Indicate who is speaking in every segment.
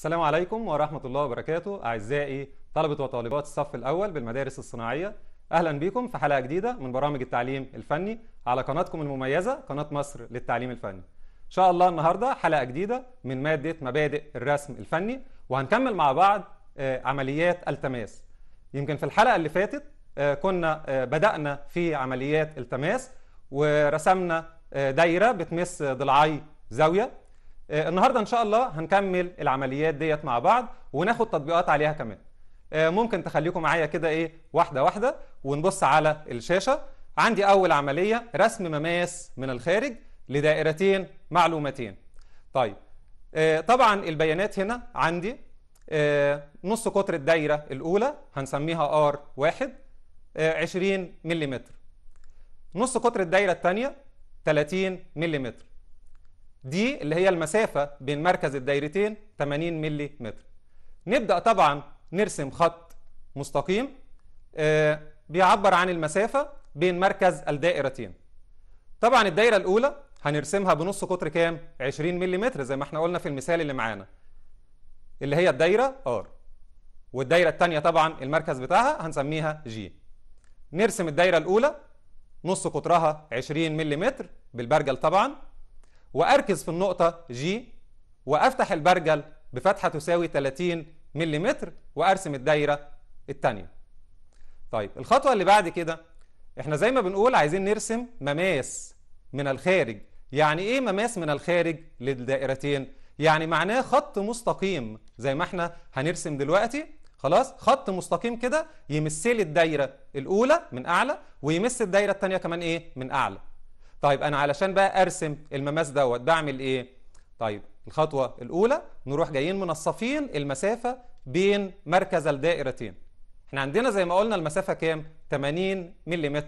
Speaker 1: السلام عليكم ورحمة الله وبركاته أعزائي طلبة وطالبات الصف الأول بالمدارس الصناعية أهلا بكم في حلقة جديدة من برامج التعليم الفني على قناتكم المميزة قناة مصر للتعليم الفني إن شاء الله النهاردة حلقة جديدة من مادة مبادئ الرسم الفني وهنكمل مع بعض آه، عمليات التماس يمكن في الحلقة اللي فاتت آه، كنا آه، بدأنا في عمليات التماس ورسمنا دايرة بتمس ضلعي زاوية آه، النهارده ان شاء الله هنكمل العمليات ديت مع بعض وناخد تطبيقات عليها كمان آه، ممكن تخليكم معايا كده ايه واحده واحده ونبص على الشاشه عندي اول عمليه رسم مماس من الخارج لدائرتين معلومتين طيب آه، طبعا البيانات هنا عندي نص قطر الدايره الاولى هنسميها ار واحد 20 ملم نص قطر الدايره الثانيه 30 ملم دي اللي هي المسافة بين مركز الدايرتين 80 ملي متر نبدأ طبعا نرسم خط مستقيم آه، بيعبر عن المسافة بين مركز الدائرتين طبعا الدايرة الأولى هنرسمها بنص قطر كام 20 متر زي ما احنا قلنا في المثال اللي معانا اللي هي الدايرة R والدايرة الثانية طبعا المركز بتاعها هنسميها G نرسم الدايرة الأولى نص قطرها 20 متر بالبرجل طبعا وأركز في النقطة جي وأفتح البرجل بفتحة تساوي 30 ملم وأرسم الدايرة الثانية طيب الخطوة اللي بعد كده احنا زي ما بنقول عايزين نرسم مماس من الخارج يعني ايه مماس من الخارج للدائرتين يعني معناه خط مستقيم زي ما احنا هنرسم دلوقتي خلاص خط مستقيم كده يمس لي الدايره الاولى من اعلى ويمس الدايره الثانيه كمان ايه من اعلى طيب انا علشان بقى ارسم المماس دوت بعمل ايه طيب الخطوه الاولى نروح جايين منصفين المسافه بين مركز الدائرتين احنا عندنا زي ما قلنا المسافه كام 80 ملم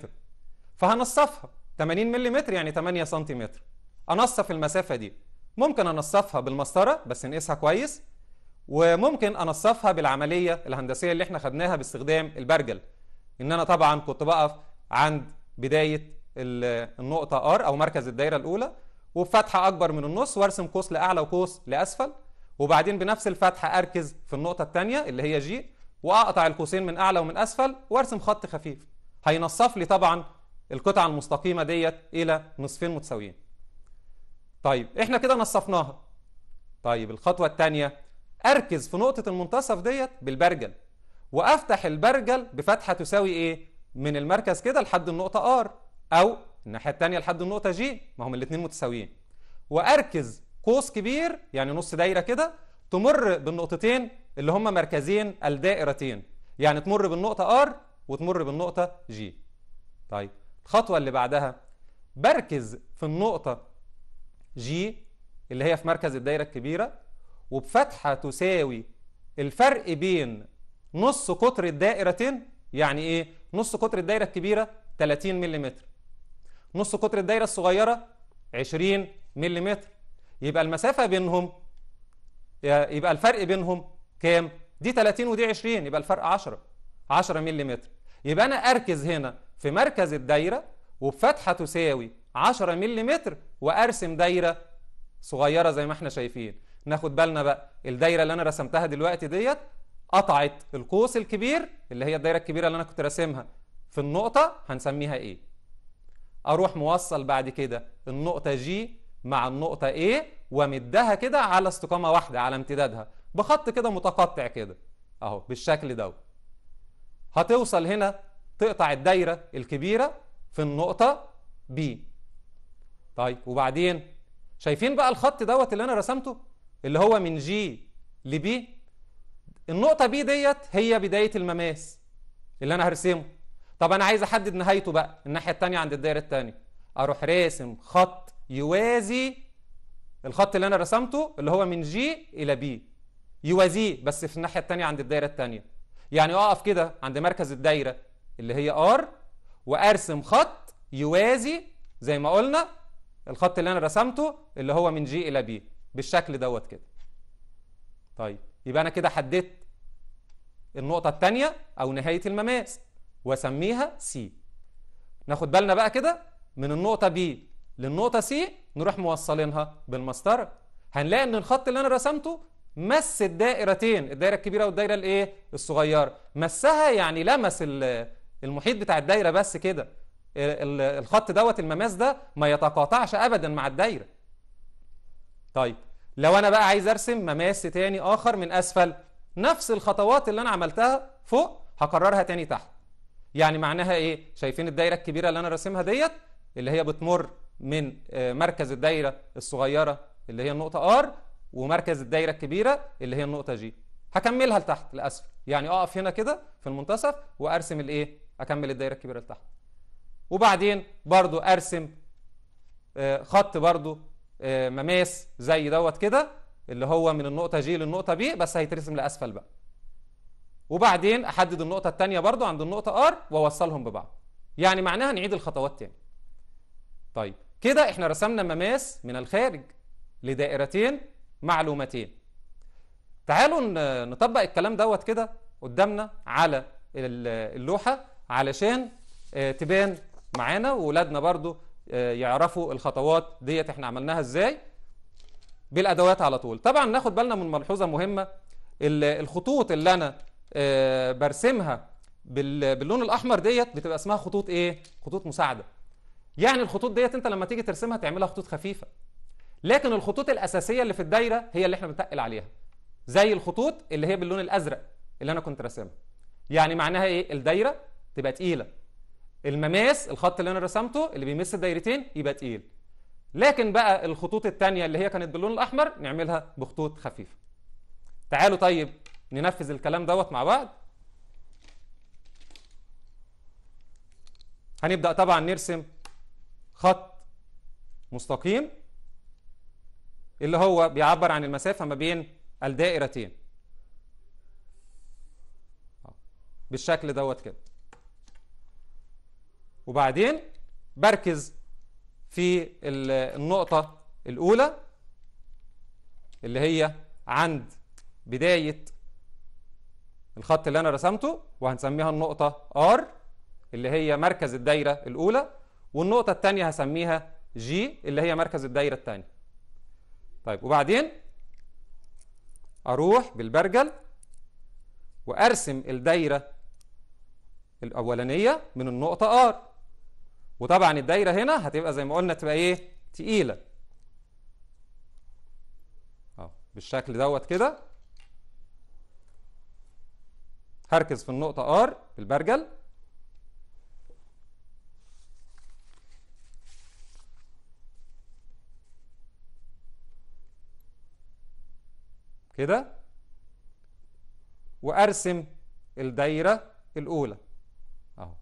Speaker 1: فهنصفها 80 ملم يعني 8 سم انصف المسافه دي ممكن انصفها بالمسطره بس نقيسها كويس وممكن انصفها بالعمليه الهندسيه اللي احنا خدناها باستخدام البرجل ان انا طبعا كنت بقف عند بدايه النقطه ار او مركز الدايره الاولى وبفتحه اكبر من النص وارسم قوس لاعلى وقوس لاسفل وبعدين بنفس الفتحه اركز في النقطه الثانيه اللي هي جي واقطع القوسين من اعلى ومن اسفل وارسم خط خفيف هينصف لي طبعا القطعه المستقيمه ديت الى نصفين متساويين طيب احنا كده نصفناها طيب الخطوه الثانيه اركز في نقطه المنتصف ديت بالبرجل وافتح البرجل بفتحه تساوي ايه من المركز كده لحد النقطه ار او الناحيه الثانيه لحد النقطه جي ما هم الاثنين متساويين واركز قوس كبير يعني نص دايره كده تمر بالنقطتين اللي هم مركزين الدائرتين يعني تمر بالنقطه ار وتمر بالنقطه جي طيب الخطوه اللي بعدها بركز في النقطه جي اللي هي في مركز الدايره الكبيره وبفتحه تساوي الفرق بين نص قطر الدائرتين يعني ايه نص قطر الدايره الكبيره 30 ملم نص قطر الدايره الصغيره 20 ملم يبقى المسافه بينهم يبقى الفرق بينهم كام دي 30 ودي 20 يبقى الفرق 10 10 ملم يبقى انا اركز هنا في مركز الدايره وبفتحه تساوي 10 ملم وارسم دايره صغيره زي ما احنا شايفين ناخد بالنا بقى الدايره اللي انا رسمتها دلوقتي ديت قطعت القوس الكبير اللي هي الدايره الكبيره اللي انا كنت راسمها في النقطه هنسميها ايه اروح موصل بعد كده النقطه جي مع النقطه A ومدها كده على استقامه واحده على امتدادها بخط كده متقطع كده اهو بالشكل دوت هتوصل هنا تقطع الدايره الكبيره في النقطه B طيب وبعدين شايفين بقى الخط دوت اللي انا رسمته اللي هو من جي لبي النقطه بي ديت هي بدايه المماس اللي انا هرسمه طب انا عايز احدد نهايته بقى الناحيه الثانيه عند الدايره الثانيه اروح راسم خط يوازي الخط اللي انا رسمته اللي هو من جي الى بي يوازيه بس في الناحيه الثانيه عند الدايره الثانيه يعني اقف كده عند مركز الدايره اللي هي ار وارسم خط يوازي زي ما قلنا الخط اللي انا رسمته اللي هو من جي الى بي بالشكل دوت كده طيب يبقى انا كده حددت النقطه الثانيه او نهايه المماس واسميها سي ناخد بالنا بقى كده من النقطة بي للنقطة سي نروح موصلينها بالمسطرة هنلاقي ان الخط اللي انا رسمته مس الدائرتين الدائرة الكبيرة والدائرة الايه الصغيرة مسها يعني لمس المحيط بتاع الدائرة بس كده الخط دوت المماس ده ما يتقاطعش ابدا مع الدائرة طيب لو انا بقى عايز ارسم مماس تاني اخر من اسفل نفس الخطوات اللي انا عملتها فوق هكررها تاني تحت يعني معناها ايه شايفين الدايره الكبيره اللي انا راسمها ديت اللي هي بتمر من آه، مركز الدايره الصغيره اللي هي النقطه ار ومركز الدايره الكبيره اللي هي النقطه جي هكملها لتحت لاسفل يعني اقف هنا كده في المنتصف وارسم الايه اكمل الدايره الكبيره لتحت وبعدين برضو ارسم آه، خط برضو آه، مماس زي دوت كده اللي هو من النقطه جي للنقطه بي بس هيترسم لاسفل بقى وبعدين احدد النقطه الثانيه برضو عند النقطه ار واوصلهم ببعض يعني معناها نعيد الخطوات تاني طيب كده احنا رسمنا مماس من الخارج لدائرتين معلومتين تعالوا نطبق الكلام دوت كده قدامنا على اللوحه علشان آه، تبان معانا واولادنا برضو آه، يعرفوا الخطوات ديت احنا عملناها ازاي بالادوات على طول طبعا ناخد بالنا من ملحوظه مهمه الخطوط اللي انا آه، برسمها باللون الاحمر ديت بتبقى اسمها خطوط ايه خطوط مساعده يعني الخطوط ديت انت لما تيجي ترسمها تعملها خطوط خفيفه لكن الخطوط الاساسيه اللي في الدايره هي اللي احنا بنتقل عليها زي الخطوط اللي هي باللون الازرق اللي انا كنت راسمها يعني معناها ايه الدايره تبقى تقيله المماس الخط اللي انا رسمته اللي بيمس الدايرتين يبقى تقيل لكن بقى الخطوط الثانيه اللي هي كانت باللون الاحمر نعملها بخطوط خفيفه تعالوا طيب ننفذ الكلام دوت مع بعض هنبدأ طبعا نرسم خط مستقيم اللي هو بيعبر عن المسافة ما بين الدائرتين بالشكل دوت كده وبعدين بركز في النقطة الأولى اللي هي عند بداية الخط اللي انا رسمته وهنسميها النقطه ار اللي هي مركز الدايره الاولى والنقطه الثانيه هسميها جي اللي هي مركز الدايره الثانيه طيب وبعدين اروح بالبرجل وارسم الدايره الاولانيه من النقطه ار وطبعا الدايره هنا هتبقى زي ما قلنا تبقى ايه تقيله بالشكل دوت كده هركز في النقطة R البرجل كده وأرسم الدايرة الأولى أهو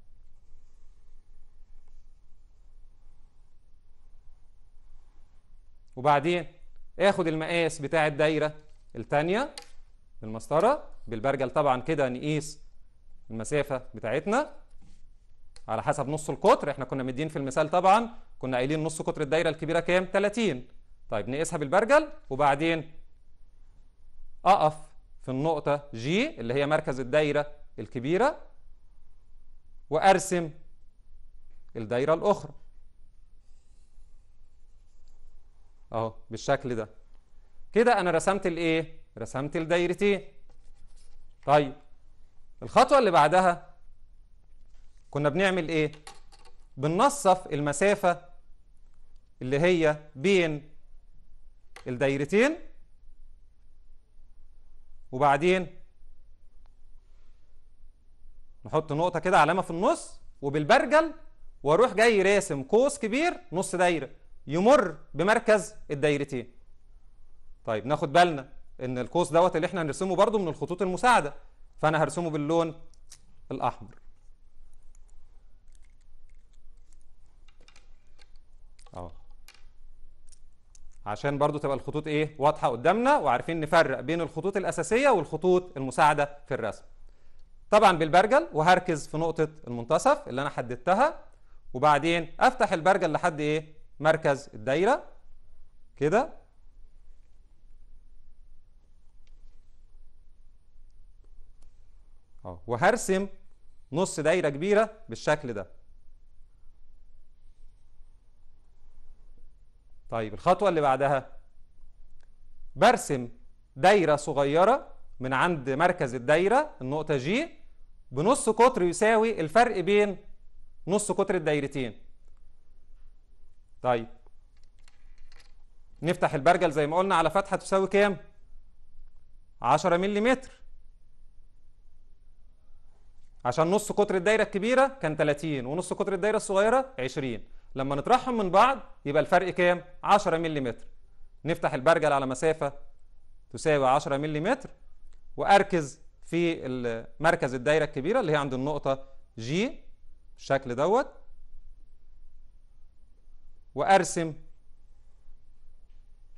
Speaker 1: وبعدين آخد المقاس بتاع الدايرة التانية بالمسطره بالبرجل طبعا كده نقيس المسافه بتاعتنا على حسب نص القطر احنا كنا مدين في المثال طبعا كنا قايلين نص قطر الدايره الكبيره كام 30 طيب نقيسها بالبرجل وبعدين اقف في النقطه جي اللي هي مركز الدايره الكبيره وارسم الدايره الاخرى اهو بالشكل ده كده انا رسمت الايه رسمت الدايرتين طيب الخطوة اللي بعدها كنا بنعمل ايه بننصف المسافة اللي هي بين الدايرتين وبعدين نحط نقطة كده علامة في النص وبالبرجل واروح جاي راسم قوس كبير نص دايرة يمر بمركز الدايرتين طيب ناخد بالنا ان القوس دوت اللي احنا هنرسمه برضو من الخطوط المساعده فانا هرسمه باللون الاحمر اهو عشان برضو تبقى الخطوط ايه واضحه قدامنا وعارفين نفرق بين الخطوط الاساسيه والخطوط المساعده في الرسم طبعا بالبرجل وهركز في نقطه المنتصف اللي انا حددتها وبعدين افتح البرجل لحد ايه مركز الدايره كده اهو وهرسم نص دايره كبيره بالشكل ده طيب الخطوه اللي بعدها برسم دايره صغيره من عند مركز الدايره النقطه جي بنص قطر يساوي الفرق بين نص قطر الدايرتين طيب نفتح البرجل زي ما قلنا على فتحه تساوي كام 10 ملم عشان نص قطر الدايره الكبيره كان 30 ونص قطر الدايره الصغيره 20 لما نطرحهم من بعض يبقى الفرق كام 10 ملم نفتح البرجل على مسافه تساوي 10 ملم واركز في مركز الدايره الكبيره اللي هي عند النقطه جي بالشكل دوت وارسم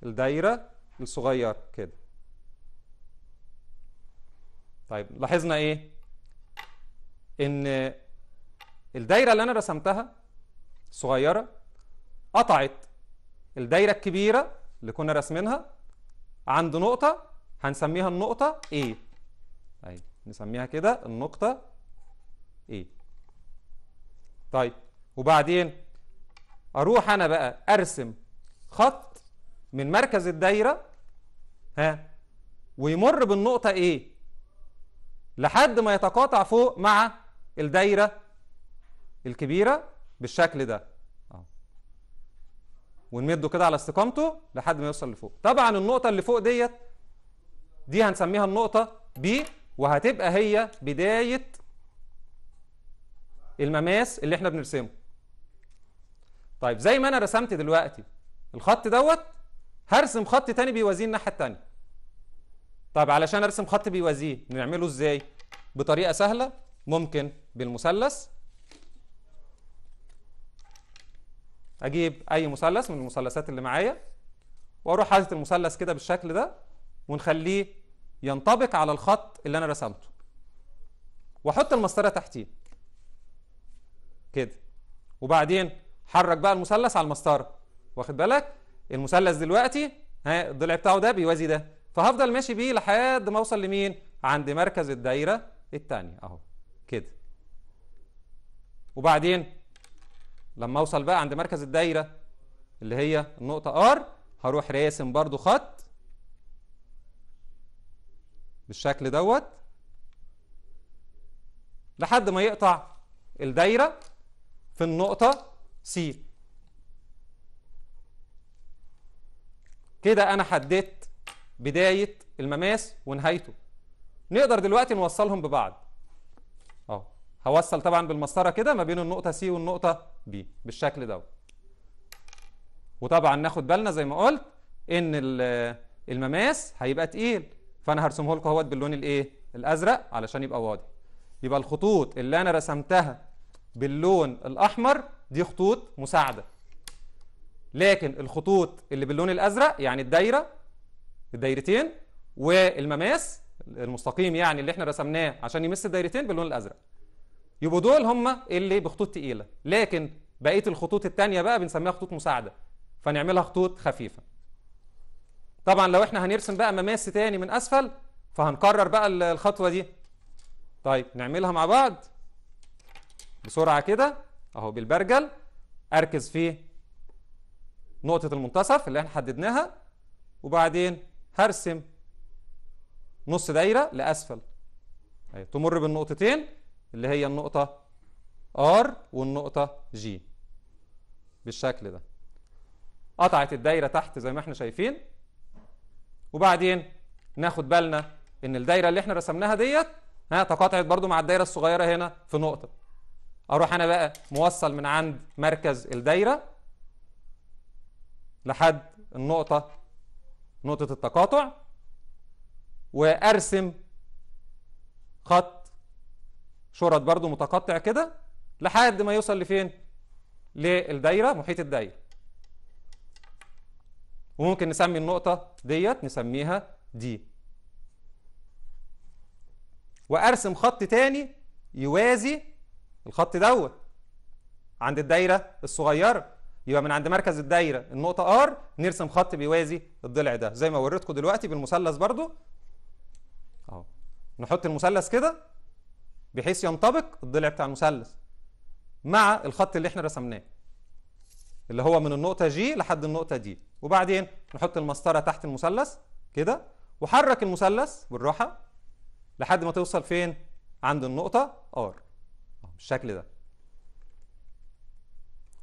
Speaker 1: الدايره الصغيره كده طيب لاحظنا ايه ان الدايره اللي انا رسمتها صغيره قطعت الدايره الكبيره اللي كنا راسمينها عند نقطه هنسميها النقطه A اهي نسميها كده النقطه A طيب وبعدين اروح انا بقى ارسم خط من مركز الدايره ها ويمر بالنقطه A لحد ما يتقاطع فوق مع الدايرة الكبيرة بالشكل ده آه. ونمده كده على استقامته لحد ما يوصل لفوق طبعا النقطة اللي فوق ديت دي هنسميها النقطة B وهتبقى هي بداية المماس اللي احنا بنرسمه طيب زي ما انا رسمت دلوقتي الخط دوت هرسم خط تاني بيوازيه الناحية التانية طيب علشان ارسم خط بيوازيه نعمله ازاي بطريقة سهلة ممكن بالمثلث اجيب اي مثلث من المثلثات اللي معايا واروح حاطط المثلث كده بالشكل ده ونخليه ينطبق على الخط اللي انا رسمته واحط المسطره تحتيه كده وبعدين حرك بقى المثلث على المسطره واخد بالك المثلث دلوقتي ها الضلع بتاعه ده بيوازي ده فهفضل ماشي بيه لحد ما اوصل لمين عند مركز الدايره الثانيه اهو كده وبعدين لما اوصل بقى عند مركز الدايرة اللي هي النقطة R هروح راسم برضو خط بالشكل دوت لحد ما يقطع الدايرة في النقطة C كده أنا حددت بداية المماس ونهايته نقدر دلوقتي نوصلهم ببعض هوصل طبعا بالمسطره كده ما بين النقطه سي والنقطه بي بالشكل ده وطبعا ناخد بالنا زي ما قلت ان المماس هيبقى تقيل فانا هرسمه لكم اهوت باللون الايه الازرق علشان يبقى واضح يبقى الخطوط اللي انا رسمتها باللون الاحمر دي خطوط مساعده لكن الخطوط اللي باللون الازرق يعني الدايره الدايرتين والمماس المستقيم يعني اللي احنا رسمناه عشان يمس الدايرتين باللون الازرق يبقوا دول هم اللي بخطوط تقيله لكن بقيه الخطوط الثانيه بقى بنسميها خطوط مساعده فنعملها خطوط خفيفه طبعا لو احنا هنرسم بقى مماس تاني من اسفل فهنكرر بقى الخطوه دي طيب نعملها مع بعض بسرعه كده اهو بالبرجل اركز في نقطه المنتصف اللي احنا حددناها وبعدين هرسم نص دايره لاسفل طيب، تمر بالنقطتين اللي هي النقطة R والنقطة G بالشكل ده قطعت الدايرة تحت زي ما احنا شايفين وبعدين ناخد بالنا ان الدايرة اللي احنا رسمناها ديت ها تقاطعت برضو مع الدايرة الصغيرة هنا في نقطة اروح انا بقى موصل من عند مركز الدايرة لحد النقطة نقطة التقاطع وارسم خط شرط برضو متقطع كده لحد ما يوصل لفين للدايره محيط الدايره وممكن نسمي النقطه ديت نسميها دي وارسم خط تاني يوازي الخط دوت عند الدايره الصغيره يبقى من عند مركز الدايره النقطه ار نرسم خط بيوازي الضلع ده زي ما وريتكم دلوقتي بالمثلث برضو اهو نحط المثلث كده بحيث ينطبق الضلع بتاع المثلث مع الخط اللي احنا رسمناه اللي هو من النقطة جي لحد النقطة دي وبعدين نحط المسطرة تحت المثلث كده وحرك المثلث بالراحة لحد ما توصل فين عند النقطة R بالشكل ده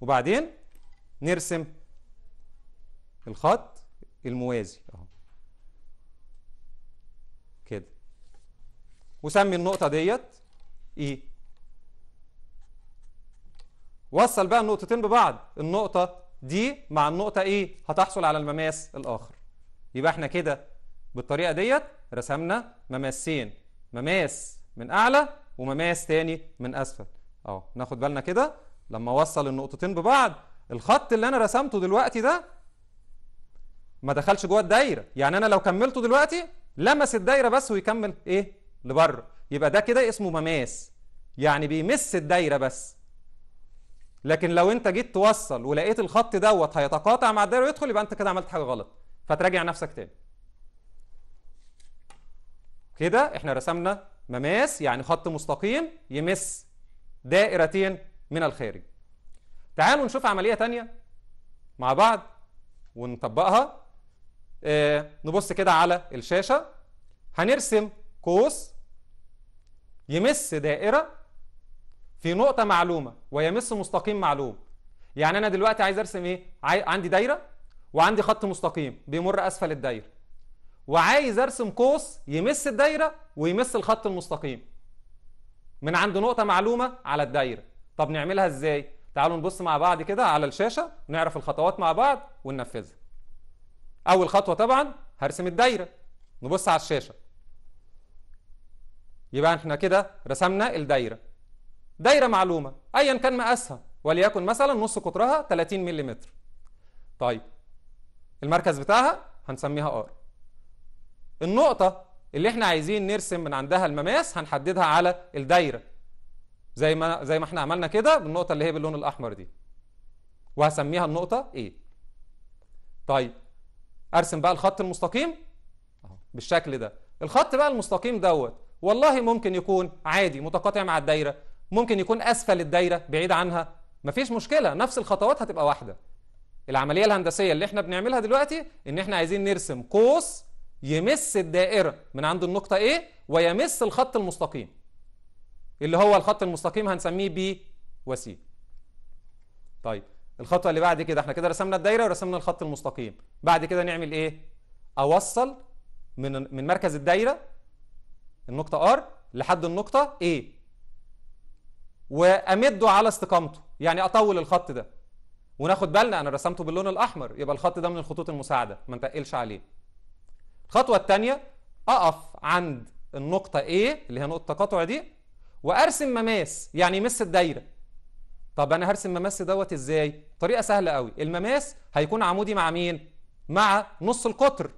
Speaker 1: وبعدين نرسم الخط الموازي اهو كده وسمي النقطة ديت ايه وصل بقى النقطتين ببعض النقطة دي مع النقطة ايه هتحصل على المماس الاخر يبقى احنا كده بالطريقة ديت رسمنا مماسين مماس من اعلى ومماس تاني من اسفل اهو ناخد بالنا كده لما وصل النقطتين ببعض الخط اللي انا رسمته دلوقتي ده ما دخلش جوه الدايره يعني انا لو كملته دلوقتي لمس الدايره بس ويكمل ايه لبره يبقى ده كده اسمه مماس يعني بيمس الدايره بس لكن لو انت جيت توصل ولقيت الخط دوت هيتقاطع مع الدايره ويدخل يبقى انت كده عملت حاجه غلط فتراجع نفسك تاني كده احنا رسمنا مماس يعني خط مستقيم يمس دائرتين من الخارج تعالوا نشوف عمليه تانية مع بعض ونطبقها اه نبص كده على الشاشه هنرسم قوس يمس دائرة في نقطة معلومة ويمس مستقيم معلوم يعني أنا دلوقتي عايز أرسم إيه؟ عندي دايرة وعندي خط مستقيم بيمر أسفل الدايرة وعايز أرسم قوس يمس الدايرة ويمس الخط المستقيم من عند نقطة معلومة على الدايرة طب نعملها إزاي؟ تعالوا نبص مع بعض كده على الشاشة نعرف الخطوات مع بعض وننفذها أول خطوة طبعا هرسم الدايرة نبص على الشاشة يبقى احنا كده رسمنا الدايرة دايرة معلومة أيا كان مقاسها وليكن مثلا نص قطرها 30 ملم طيب المركز بتاعها هنسميها ار النقطة اللي احنا عايزين نرسم من عندها المماس هنحددها على الدايرة زي ما زي ما احنا عملنا كده بالنقطة اللي هي باللون الأحمر دي وهسميها النقطة ايه طيب أرسم بقى الخط المستقيم بالشكل ده الخط بقى المستقيم دوت والله ممكن يكون عادي متقاطع مع الدايرة ممكن يكون أسفل الدايرة بعيد عنها مفيش مشكلة نفس الخطوات هتبقى واحدة العملية الهندسية اللي احنا بنعملها دلوقتي ان احنا عايزين نرسم قوس يمس الدائرة من عند النقطة A ويمس الخط المستقيم اللي هو الخط المستقيم هنسميه B و C طيب الخطوة اللي بعد كده احنا كده رسمنا الدايرة ورسمنا الخط المستقيم بعد كده نعمل ايه اوصل من من مركز الدايرة النقطة R لحد النقطة A وأمده على استقامته يعني أطول الخط ده وناخد بالنا أنا رسمته باللون الأحمر يبقى الخط ده من الخطوط المساعدة ما نتقلش عليه الخطوة الثانية أقف عند النقطة A اللي هي نقطة التقاطع دي وأرسم مماس يعني مس الدايرة طب أنا هرسم مماس دوت إزاي؟ طريقة سهلة قوي المماس هيكون عمودي مع مين؟ مع نص القطر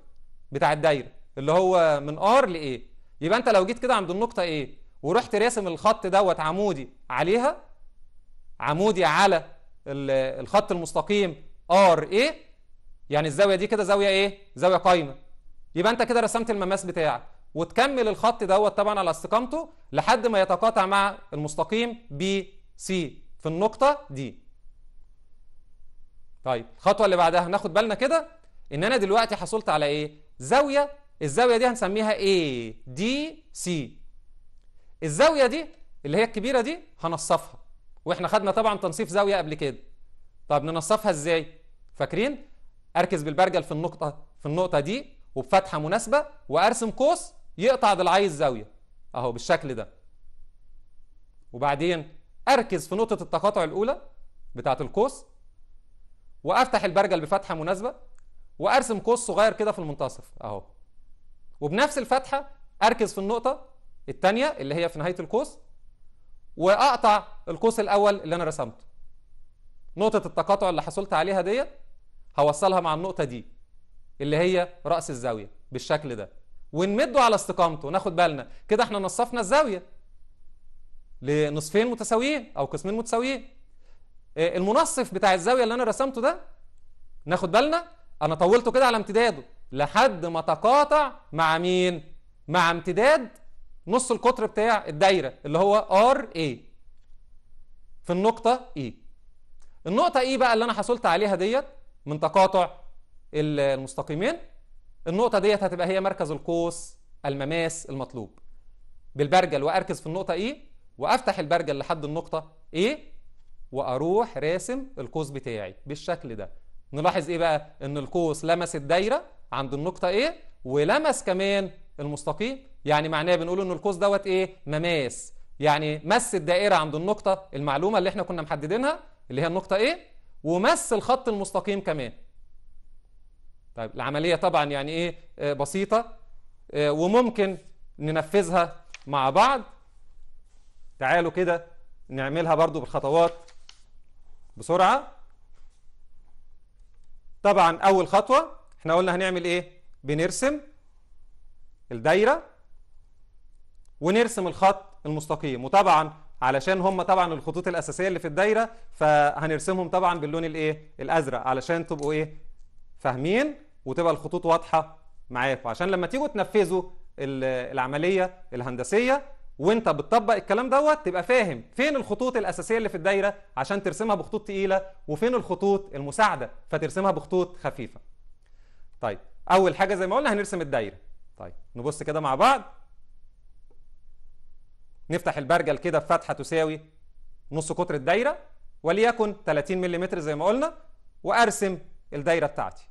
Speaker 1: بتاع الدايرة اللي هو من R ل A يبقى انت لو جيت كده عند النقطه ايه ورحت راسم الخط دوت عمودي عليها عمودي على الخط المستقيم ار ايه يعني الزاويه دي كده زاويه ايه زاويه قايمه يبقى انت كده رسمت المماس بتاعك وتكمل الخط دوت طبعا على استقامته لحد ما يتقاطع مع المستقيم بي سي في النقطه دي طيب الخطوه اللي بعدها ناخد بالنا كده ان انا دلوقتي حصلت على ايه زاويه الزاويه دي هنسميها ايه دي سي الزاويه دي اللي هي الكبيره دي هنصفها واحنا خدنا طبعا تنصيف زاويه قبل كده طب ننصفها ازاي فاكرين اركز بالبرجل في النقطه في النقطه دي وبفتحه مناسبه وارسم قوس يقطع ضلعي الزاويه اهو بالشكل ده وبعدين اركز في نقطه التقاطع الاولى بتاعه القوس وافتح البرجل بفتحه مناسبه وارسم قوس صغير كده في المنتصف اهو وبنفس الفتحه اركز في النقطه الثانيه اللي هي في نهايه القوس واقطع القوس الاول اللي انا رسمته نقطه التقاطع اللي حصلت عليها ديت هوصلها مع النقطه دي اللي هي راس الزاويه بالشكل ده ونمده على استقامته ناخد بالنا كده احنا نصفنا الزاويه لنصفين متساويين او قسمين متساويين آه، المنصف بتاع الزاويه اللي انا رسمته ده ناخد بالنا انا طولته كده على امتداده لحد ما تقاطع مع مين مع امتداد نص القطر بتاع الدايرة اللي هو RA في النقطة E النقطة E بقى اللي أنا حصلت عليها ديت من تقاطع المستقيمين النقطة ديت هتبقى هي مركز القوس المماس المطلوب بالبرجل وأركز في النقطة E وأفتح البرجل لحد النقطة اي e وأروح راسم القوس بتاعي بالشكل ده نلاحظ إيه بقى إن القوس لمس الدايرة عند النقطة A إيه؟ ولمس كمان المستقيم يعني معناه بنقول ان القوس دوت ايه مماس يعني مس الدائرة عند النقطة المعلومة اللي احنا كنا محددينها اللي هي النقطة A إيه؟ ومس الخط المستقيم كمان طيب العملية طبعا يعني ايه آه، بسيطة آه، وممكن ننفذها مع بعض تعالوا كده نعملها برضو بالخطوات بسرعة طبعا أول خطوة احنا قلنا هنعمل ايه بنرسم الدايرة ونرسم الخط المستقيم وطبعا علشان هم طبعا الخطوط الأساسية اللي في الدايرة فهنرسمهم طبعا باللون الايه الأزرق علشان تبقوا ايه فاهمين وتبقى الخطوط واضحة معاكم عشان لما تيجوا تنفذوا العملية الهندسية وانت بتطبق الكلام دوت تبقى فاهم فين الخطوط الاساسيه اللي في الدايره عشان ترسمها بخطوط تقيله وفين الخطوط المساعده فترسمها بخطوط خفيفه طيب اول حاجه زي ما قلنا هنرسم الدايره طيب نبص كده مع بعض نفتح البرجل كده بفتحه تساوي نص قطر الدايره وليكن 30 ملم زي ما قلنا وارسم الدايره بتاعتي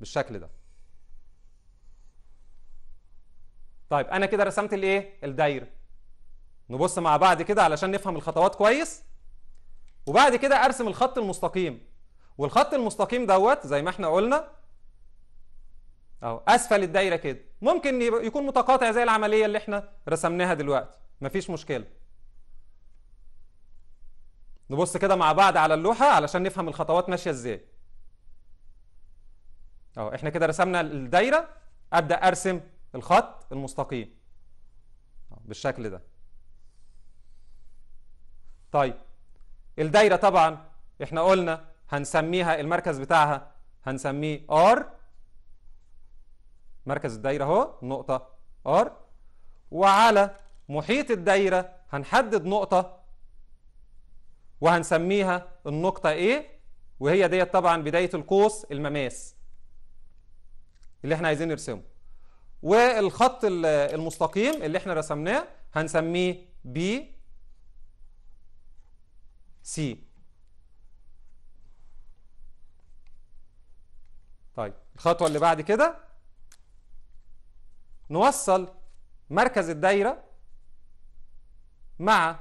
Speaker 1: بالشكل ده طيب انا كده رسمت الايه الدايره نبص مع بعض كده علشان نفهم الخطوات كويس وبعد كده ارسم الخط المستقيم والخط المستقيم دوت زي ما احنا قلنا اهو اسفل الدايره كده ممكن يكون متقاطع زي العمليه اللي احنا رسمناها دلوقتي مفيش مشكله نبص كده مع بعض على اللوحه علشان نفهم الخطوات ماشيه ازاي اهو احنا كده رسمنا الدايره ابدا ارسم الخط المستقيم بالشكل ده طيب الدايره طبعا احنا قلنا هنسميها المركز بتاعها هنسميه ار مركز الدايرة اهو نقطة ار وعلى محيط الدايرة هنحدد نقطة وهنسميها النقطة A وهي ديت طبعا بداية القوس المماس اللي احنا عايزين نرسمه والخط المستقيم اللي احنا رسمناه هنسميه B C طيب الخطوة اللي بعد كده نوصل مركز الدايرة مع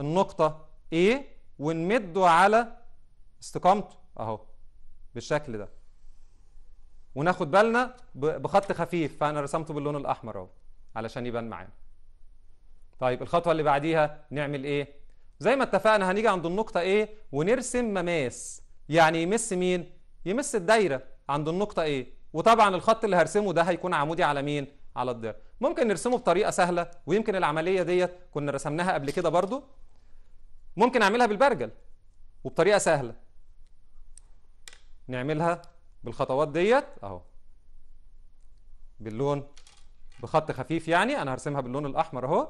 Speaker 1: النقطة A ونمده على استقامته اهو بالشكل ده وناخد بالنا بخط خفيف فانا رسمته باللون الاحمر اهو علشان يبان معانا طيب الخطوه اللي بعديها نعمل ايه زي ما اتفقنا هنيجي عند النقطه A ونرسم مماس يعني يمس مين يمس الدايره عند النقطه A وطبعا الخط اللي هرسمه ده هيكون عمودي على مين على الضلع ممكن نرسمه بطريقه سهله ويمكن العمليه ديت كنا رسمناها قبل كده برضو ممكن اعملها بالبرجل وبطريقه سهله نعملها بالخطوات ديت اهو باللون بخط خفيف يعني انا هرسمها باللون الاحمر اهو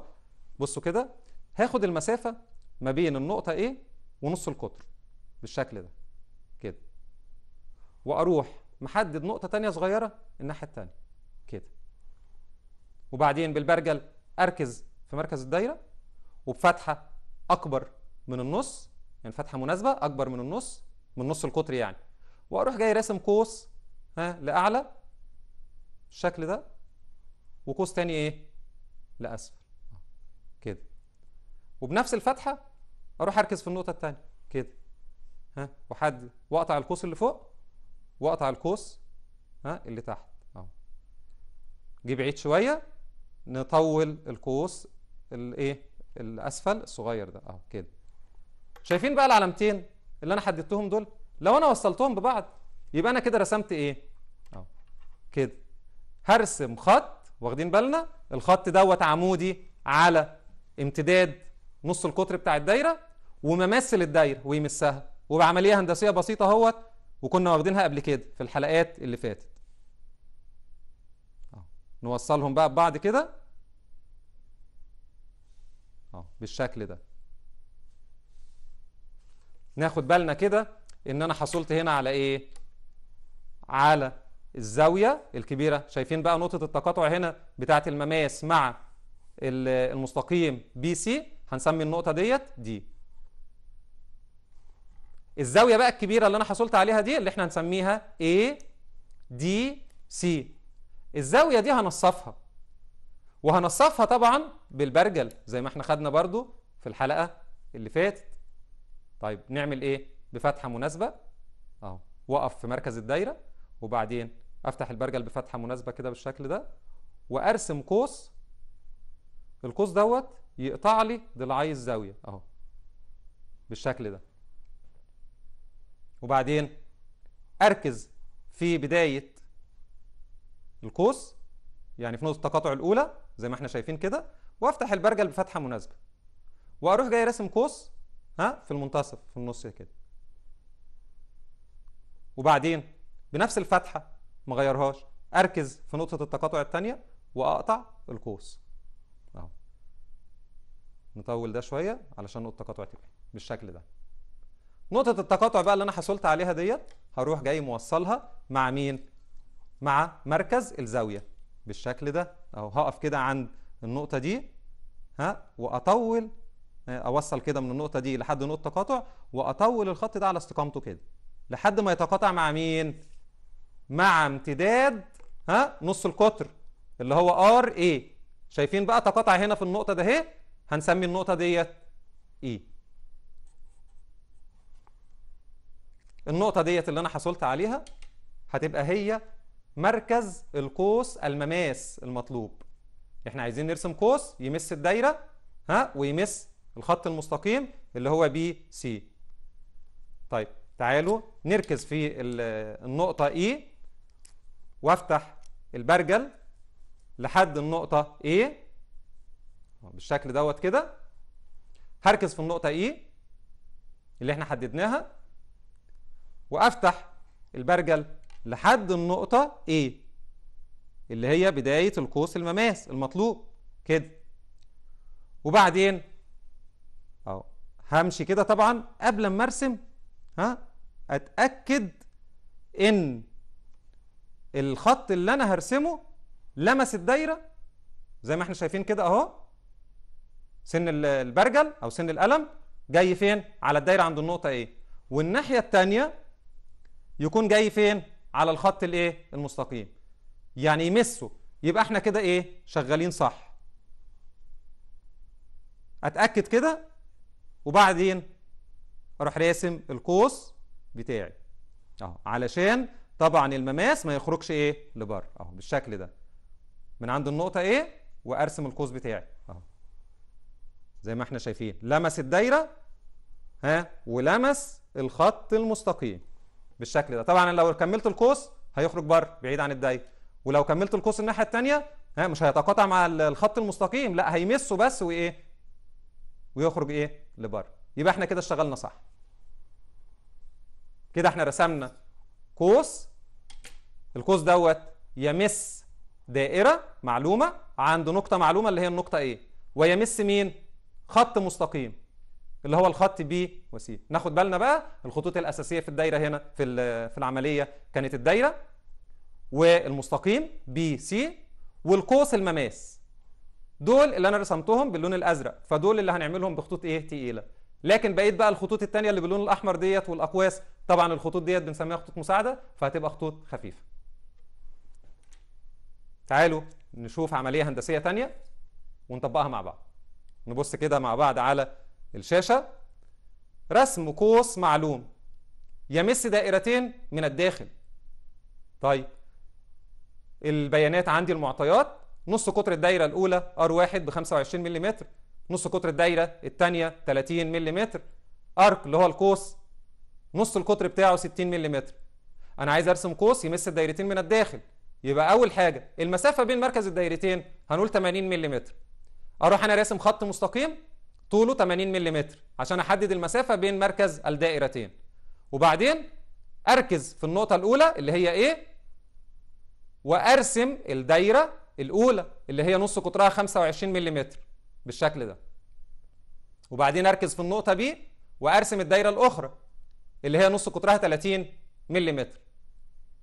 Speaker 1: بصوا كده هاخد المسافه ما بين النقطه ايه ونص القطر بالشكل ده كده واروح محدد نقطه تانية صغيره الناحيه التانية كده وبعدين بالبرجل اركز في مركز الدايره وبفتحه اكبر من النص يعني فتحه مناسبه اكبر من النص من نص القطر يعني واروح جاي راسم قوس ها لاعلى الشكل ده وقوس تاني ايه لاسفل كده وبنفس الفتحه اروح اركز في النقطه الثانيه كده ها وحد واقطع القوس اللي فوق واقطع القوس ها اللي تحت اهو جيب بعيد شويه نطول القوس الايه الاسفل الصغير ده اهو كده شايفين بقى العلامتين اللي انا حددتهم دول لو انا وصلتهم ببعض يبقى انا كده رسمت ايه اهو كده هرسم خط واخدين بالنا الخط دوت عمودي على امتداد نص القطر بتاع الدايره وممثل الدايره ويمسها وبعمليه هندسيه بسيطه اهوت وكنا واخدينها قبل كده في الحلقات اللي فاتت نوصلهم بقى ببعض كده اه بالشكل ده ناخد بالنا كده ان انا حصلت هنا على ايه على الزاويه الكبيره شايفين بقى نقطه التقاطع هنا بتاعه المماس مع المستقيم بي سي هنسمي النقطه ديت دي الزاويه بقى الكبيره اللي انا حصلت عليها دي اللي احنا هنسميها اي دي سي الزاوية دي هنصفها وهنصفها طبعا بالبرجل زي ما احنا خدنا برضو في الحلقة اللي فاتت طيب نعمل ايه بفتحة مناسبة اهو وقف في مركز الدايرة وبعدين افتح البرجل بفتحة مناسبة كده بالشكل ده وارسم قوس القوس دوت يقطع لي ضلعي الزاوية اهو بالشكل ده وبعدين اركز في بداية القوس يعني في نقطه التقاطع الاولى زي ما احنا شايفين كده وافتح البرجل بفتحه مناسبه واروح جاي راسم قوس ها في المنتصف في النص كده وبعدين بنفس الفتحه ما غيرهاش اركز في نقطه التقاطع الثانيه واقطع القوس اهو نطول ده شويه علشان نقطه التقاطع تبقى بالشكل ده نقطه التقاطع بقى اللي انا حصلت عليها ديت هروح جاي موصلها مع مين مع مركز الزاوية بالشكل ده أهو هقف كده عند النقطة دي ها وأطول آه، أوصل كده من النقطة دي لحد نقطة تقاطع وأطول الخط ده على استقامته كده لحد ما يتقاطع مع مين؟ مع امتداد ها نص القطر اللي هو ار اي شايفين بقى تقاطع هنا في النقطة ده اهي هنسمي النقطة ديت اي e. النقطة ديت اللي أنا حصلت عليها هتبقى هي مركز القوس المماس المطلوب احنا عايزين نرسم قوس يمس الدايره ها ويمس الخط المستقيم اللي هو بي سي طيب تعالوا نركز في النقطه اي e وافتح البرجل لحد النقطه اي بالشكل دوت كده هركز في النقطه اي e اللي احنا حددناها وافتح البرجل لحد النقطة A اللي هي بداية القوس المماس المطلوب كده وبعدين اهو همشي كده طبعا قبل ما ارسم ها اتاكد ان الخط اللي انا هرسمه لمس الدايره زي ما احنا شايفين كده اهو سن البرجل او سن القلم جاي فين على الدايره عند النقطه ايه والناحيه الثانيه يكون جاي فين على الخط الايه المستقيم يعني يمسه يبقى احنا كده ايه شغالين صح اتاكد كده وبعدين اروح راسم القوس بتاعي اهو علشان طبعا المماس ما يخرجش ايه لبره اهو بالشكل ده من عند النقطه ايه وارسم القوس بتاعي اهو زي ما احنا شايفين لمس الدايره ها ولمس الخط المستقيم بالشكل ده طبعا لو كملت القوس هيخرج بره بعيد عن الدايره ولو كملت القوس الناحيه الثانيه ها مش هيتقاطع مع الخط المستقيم لا هيمسه بس وايه ويخرج ايه لبره يبقى احنا كده اشتغلنا صح كده احنا رسمنا قوس القوس دوت يمس دائره معلومه عند نقطه معلومه اللي هي النقطه ايه ويمس مين خط مستقيم اللي هو الخط بي وسي ناخد بالنا بقى الخطوط الاساسيه في الدايره هنا في في العمليه كانت الدايره والمستقيم بي سي والقوس المماس دول اللي انا رسمتهم باللون الازرق فدول اللي هنعملهم بخطوط ايه تقيله لكن بقيت بقى الخطوط الثانيه اللي باللون الاحمر ديت والاقواس طبعا الخطوط ديت بنسميها خطوط مساعده فهتبقى خطوط خفيفه تعالوا نشوف عمليه هندسيه ثانيه ونطبقها مع بعض نبص كده مع بعض على الشاشة رسم قوس معلوم يمس دائرتين من الداخل طيب البيانات عندي المعطيات نص قطر الدايرة الأولى R1 ب 25 ملم نص قطر الدايرة الثانية 30 ملم أرك اللي هو القوس نص القطر بتاعه 60 ملم أنا عايز أرسم قوس يمس الدايرتين من الداخل يبقى أول حاجة المسافة بين مركز الدايرتين هنقول 80 ملم أروح أنا راسم خط مستقيم طوله 80 ملم عشان احدد المسافه بين مركز الدائرتين وبعدين اركز في النقطه الاولى اللي هي ايه وارسم الدايره الاولى اللي هي نص قطرها 25 ملم بالشكل ده وبعدين اركز في النقطه بي وارسم الدايره الاخرى اللي هي نص قطرها 30 ملم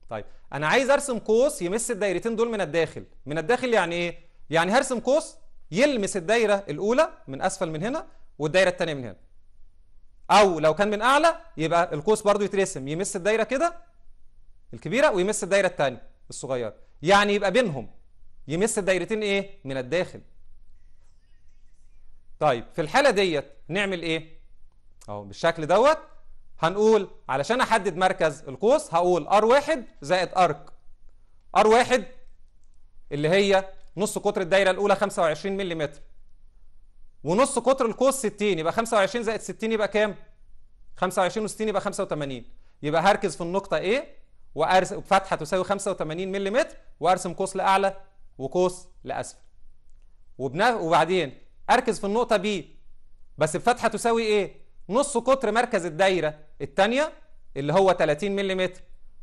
Speaker 1: طيب انا عايز ارسم قوس يمس الدايرتين دول من الداخل من الداخل يعني ايه يعني هرسم قوس يلمس الدايره الاولى من اسفل من هنا والدايره الثانيه من هنا او لو كان من اعلى يبقى القوس برضو يترسم يمس الدايره كده الكبيره ويمس الدايره الثانيه الصغيره يعني يبقى بينهم يمس الدايرتين ايه من الداخل طيب في الحاله ديت نعمل ايه اهو بالشكل دوت هنقول علشان احدد مركز القوس هقول ار واحد زائد ارك ار واحد اللي هي نص قطر الدايره الاولى 25 ملم ونص قطر القوس 60 يبقى 25 زائد 60 يبقى كام 25 و60 يبقى 85 يبقى هركز في النقطه A إيه؟ وارسم فتحه تساوي 85 ملم وارسم قوس لاعلى وقوس لاسفل وبنا... وبعدين اركز في النقطه B بس بفتحه تساوي ايه نص قطر مركز الدايره الثانيه اللي هو 30 ملم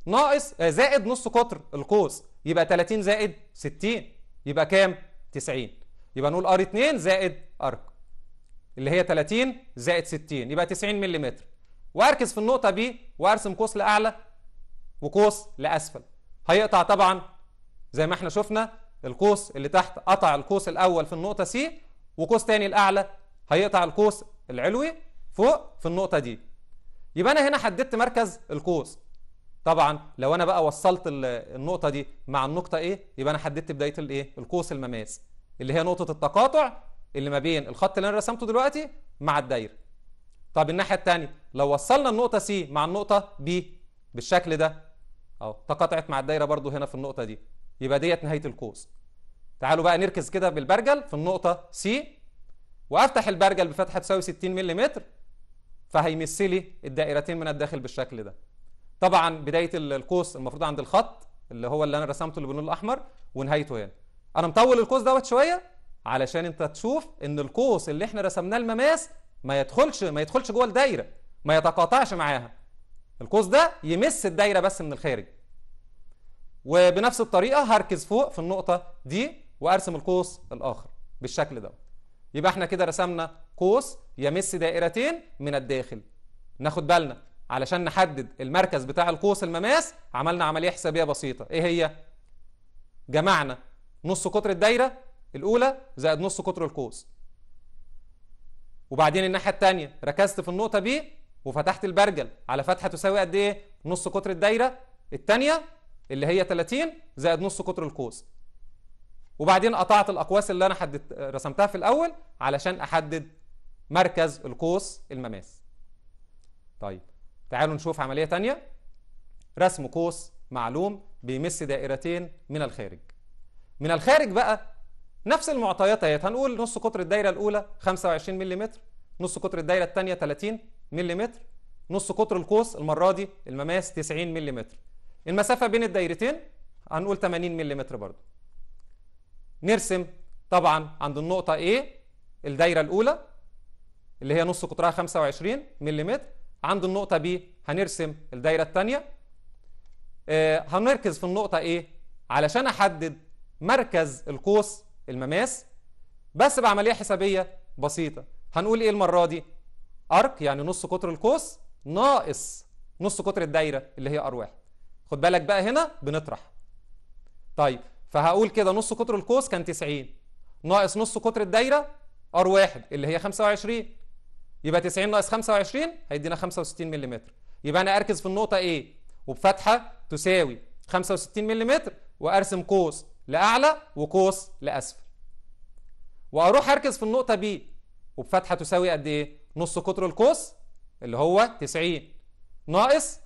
Speaker 1: ناقص آه، زائد نص قطر القوس يبقى 30 زائد 60 يبقى كام 90 يبقى نقول ار 2 زائد ار اللي هي 30 زائد 60 يبقى 90 ملم واركز في النقطه بي وارسم قوس لاعلى وقوس لاسفل هيقطع طبعا زي ما احنا شفنا القوس اللي تحت قطع القوس الاول في النقطه سي وقوس تاني الاعلى هيقطع القوس العلوي فوق في النقطه دي يبقى انا هنا حددت مركز القوس طبعا لو انا بقى وصلت النقطه دي مع النقطه ايه يبقى انا حددت بدايه الايه القوس المماس اللي هي نقطه التقاطع اللي ما بين الخط اللي انا رسمته دلوقتي مع الدايره طب الناحيه الثانيه لو وصلنا النقطه سي مع النقطه بي بالشكل ده اهو تقاطعت مع الدايره برضو هنا في النقطه دي يبقى ديت نهايه القوس تعالوا بقى نركز كده بالبرجل في النقطه سي وافتح البرجل بفتحه تساوي 60 ملم فهيمس لي الدائرتين من الداخل بالشكل ده طبعا بدايه القوس المفروض عند الخط اللي هو اللي انا رسمته اللي باللون الاحمر ونهايته هنا انا مطول القوس دوت شويه علشان انت تشوف ان القوس اللي احنا رسمناه المماس ما يدخلش ما يدخلش جوه الدايره ما يتقاطعش معاها القوس ده يمس الدايره بس من الخارج وبنفس الطريقه هركز فوق في النقطه دي وارسم القوس الاخر بالشكل ده يبقى احنا كده رسمنا قوس يمس دائرتين من الداخل ناخد بالنا علشان نحدد المركز بتاع القوس المماس عملنا عملية حسابية بسيطة ايه هي؟ جمعنا نص قطر الدايرة الأولى زائد نص قطر القوس وبعدين الناحية التانية ركزت في النقطة ب وفتحت البرجل على فتحة تساوي قد ايه؟ نص قطر الدايرة التانية اللي هي 30 زائد نص قطر القوس وبعدين قطعت الأقواس اللي أنا حددت رسمتها في الأول علشان أحدد مركز القوس المماس طيب تعالوا نشوف عملية تانية رسم قوس معلوم بيمس دائرتين من الخارج من الخارج بقى نفس المعطيات هي هنقول نص قطر الدايرة الأولى 25 ملم نص قطر الدايرة الثانية 30 ملم نص قطر القوس المرة دي المماس 90 ملم المسافة بين الدايرتين هنقول 80 ملم برضو نرسم طبعا عند النقطة A الدايرة الأولى اللي هي نص قطرها 25 ملم عند النقطة B هنرسم الدايرة الثانية آه، هنركز في النقطة A إيه؟ علشان أحدد مركز القوس المماس بس بعملية حسابية بسيطة هنقول إيه المرة دي أرك يعني نص قطر القوس ناقص نص قطر الدايرة اللي هي R1 خد بالك بقى هنا بنطرح طيب فهقول كده نص قطر القوس كان 90 ناقص نص قطر الدايرة R1 اللي هي 25 يبقى 90 ناقص 25 هيدينا 65 ملم يبقى انا اركز في النقطه ايه وبفتحه تساوي 65 ملم وارسم قوس لاعلى وقوس لاسفل واروح اركز في النقطه ب وبفتحه تساوي قد ايه نص قطر القوس اللي هو 90 ناقص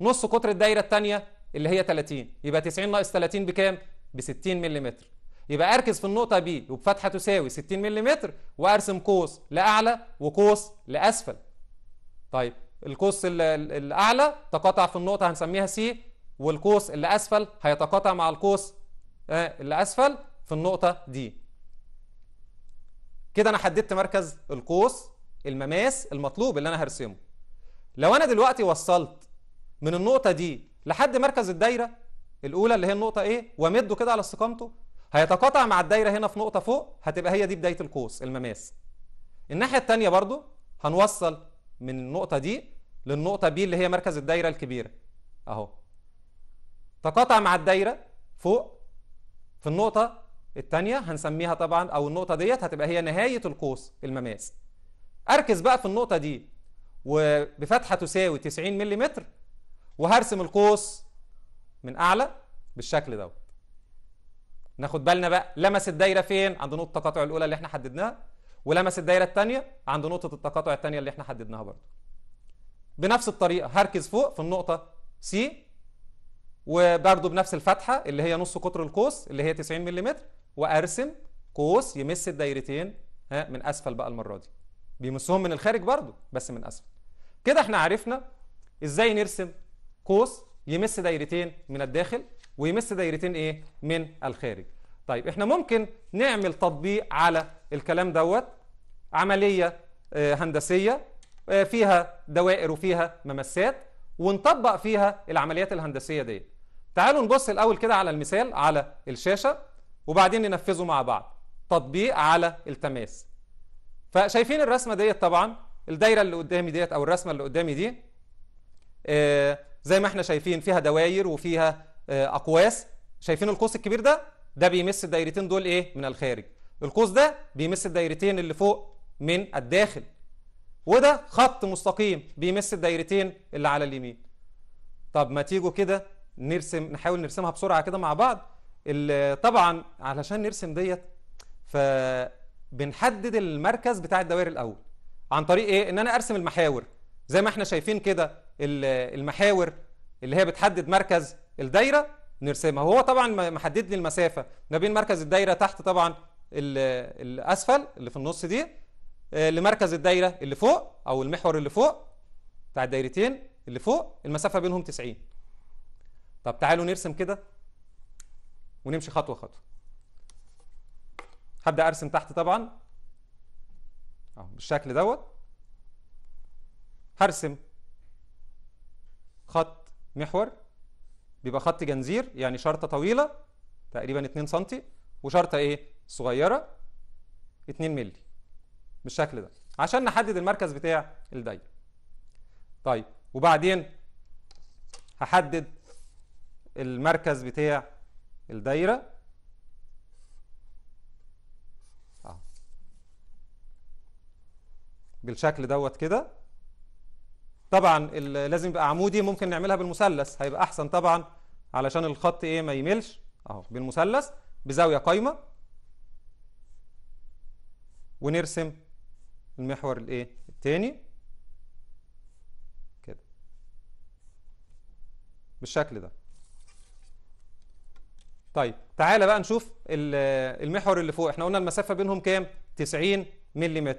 Speaker 1: نص قطر الدايره الثانيه اللي هي 30 يبقى 90 ناقص 30 بكام ب 60 ملم يبقى اركز في النقطه بي وبفتحه تساوي 60 ملم وارسم قوس لاعلى وقوس لاسفل طيب القوس الاعلى تقاطع في النقطه هنسميها سي والقوس اللي اسفل هيتقاطع مع القوس آه، اللي اسفل في النقطه دي كده انا حددت مركز القوس المماس المطلوب اللي انا هرسمه لو انا دلوقتي وصلت من النقطه دي لحد مركز الدايره الاولى اللي هي النقطه ايه وامده كده على استقامته هيتقاطع مع الدايره هنا في نقطه فوق هتبقى هي دي بدايه القوس المماس الناحيه الثانيه برضو هنوصل من النقطه دي للنقطه بي اللي هي مركز الدايره الكبيره اهو تقاطع مع الدايره فوق في النقطه الثانيه هنسميها طبعا او النقطه ديت هتبقى هي نهايه القوس المماس اركز بقى في النقطه دي وبفتحه تساوي 90 ملم وهرسم القوس من اعلى بالشكل دوت ناخد بالنا بقى لمس الدايره فين عند نقطه التقاطع الاولى اللي احنا حددناها ولمس الدايره الثانيه عند نقطه التقاطع الثانيه اللي احنا حددناها برضه بنفس الطريقه هركز فوق في النقطه سي وبرضه بنفس الفتحه اللي هي نص قطر القوس اللي هي 90 ملم وارسم قوس يمس الدايرتين ها من اسفل بقى المره دي بيمسهم من الخارج برضه بس من اسفل كده احنا عرفنا ازاي نرسم قوس يمس دايرتين من الداخل ويمس دايرتين ايه من الخارج طيب احنا ممكن نعمل تطبيق على الكلام دوت عمليه آه، هندسيه آه، فيها دوائر وفيها ممسات ونطبق فيها العمليات الهندسيه دي تعالوا نبص الاول كده على المثال على الشاشه وبعدين ننفذه مع بعض تطبيق على التماس فشايفين الرسمه ديت طبعا الدايره اللي قدامي ديت او الرسمه اللي قدامي دي آه، زي ما احنا شايفين فيها دوائر وفيها آه، اقواس شايفين القوس الكبير ده ده بيمس الدايرتين دول ايه من الخارج القوس ده بيمس الدايرتين اللي فوق من الداخل وده خط مستقيم بيمس الدايرتين اللي على اليمين طب ما تيجوا كده نرسم نحاول نرسمها بسرعه كده مع بعض طبعا علشان نرسم ديت فبنحدد المركز بتاع الدوائر الاول عن طريق ايه ان انا ارسم المحاور زي ما احنا شايفين كده المحاور اللي هي بتحدد مركز الدايره نرسمها وهو طبعا محدد لي المسافه ما بين مركز الدايره تحت طبعا الاسفل اللي في النص دي آه، لمركز الدايره اللي فوق او المحور اللي فوق بتاع الدايرتين اللي فوق المسافه بينهم 90 طب تعالوا نرسم كده ونمشي خطوه خطوه هبدا ارسم تحت طبعا اهو بالشكل دوت هرسم خط محور بيبقى خط جنزير يعني شرطه طويله تقريبا 2 سم وشرطه ايه صغيره 2 مللي بالشكل ده عشان نحدد المركز بتاع الدايره طيب وبعدين هحدد المركز بتاع الدايره آه. بالشكل دوت كده طبعا لازم يبقى عمودي ممكن نعملها بالمثلث هيبقى احسن طبعا علشان الخط ايه ما يملش اهو بالمثلث بزاويه قايمه ونرسم المحور الايه الثاني كده بالشكل ده طيب تعالى بقى نشوف المحور اللي فوق احنا قلنا المسافه بينهم كام 90 ملم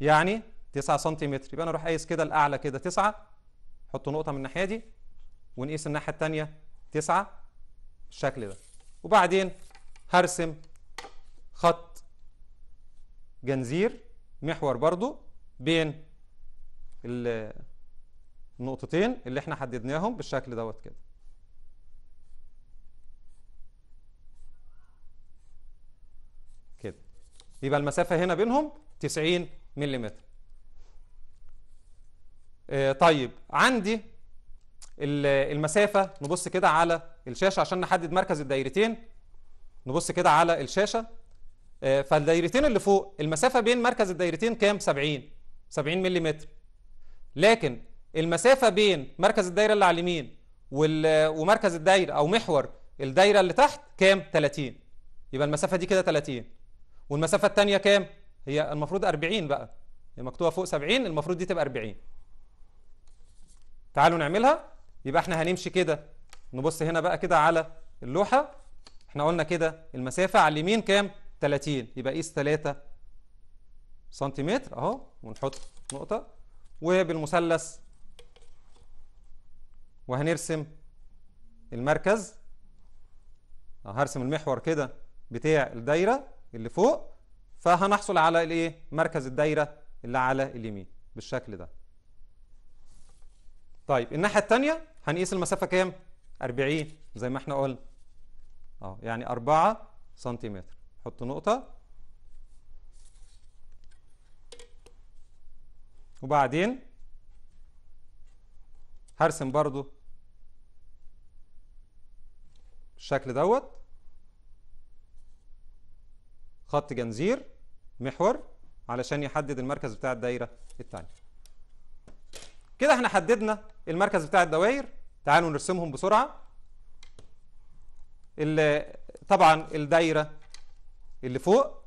Speaker 1: يعني 9 سنتيمتر يبقى انا اروح قايس كده الاعلى كده 9 احط نقطه من الناحيه دي ونقيس الناحيه الثانيه 9 بالشكل ده وبعدين هرسم خط جنزير محور برضو بين النقطتين اللي احنا حددناهم بالشكل دوت كده كده يبقى المسافه هنا بينهم 90 ملم آه، طيب عندي المسافة نبص كده على الشاشة عشان نحدد مركز الدايرتين نبص كده على الشاشة آه، فالدايرتين اللي فوق المسافة بين مركز الدايرتين كام 70 70 ملم لكن المسافة بين مركز الدايرة اللي على اليمين ومركز الدايرة أو محور الدايرة اللي تحت كام 30 يبقى المسافة دي كده 30 والمسافة الثانية كام هي المفروض 40 بقى هي مكتوبة فوق 70 المفروض دي تبقى 40 تعالوا نعملها يبقى احنا هنمشي كده نبص هنا بقى كده على اللوحة احنا قلنا كده المسافة على اليمين كام 30 يبقى قيس 3 سنتيمتر اهو ونحط نقطة وبالمثلث وهنرسم المركز آه، هرسم المحور كده بتاع الدايرة اللي فوق فهنحصل على الايه مركز الدايرة اللي على اليمين بالشكل ده طيب الناحيه الثانيه هنقيس المسافه كام 40 زي ما احنا قلنا اه يعني 4 سنتيمتر حط نقطه وبعدين هرسم برضو الشكل دوت خط جنزير محور علشان يحدد المركز بتاع الدايره الثانيه كده احنا حددنا المركز بتاع الدوائر تعالوا نرسمهم بسرعه طبعا الدايره اللي فوق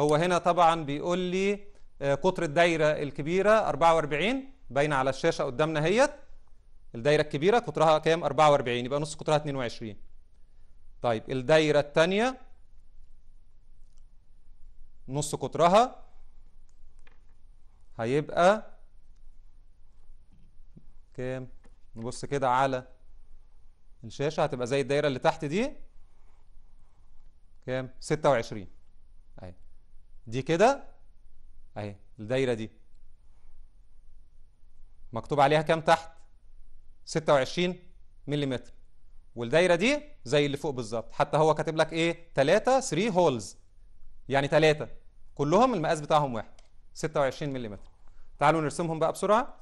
Speaker 1: هو هنا طبعا بيقول لي آه، قطر الدايره الكبيره 44 باينه على الشاشه قدامنا اهيت الدايره الكبيره قطرها كام 44 يبقى نص قطرها 22 طيب الدايره الثانيه نص قطرها هيبقى كام نبص كده على الشاشة هتبقى زي الدايرة اللي تحت دي كام 26 اهي دي كده اهي الدايرة دي مكتوب عليها كام تحت 26 ملم والدايرة دي زي اللي فوق بالظبط حتى هو كاتب لك ايه 3 3 هولز يعني 3 كلهم المقاس بتاعهم واحد 26 ملم تعالوا نرسمهم بقى بسرعة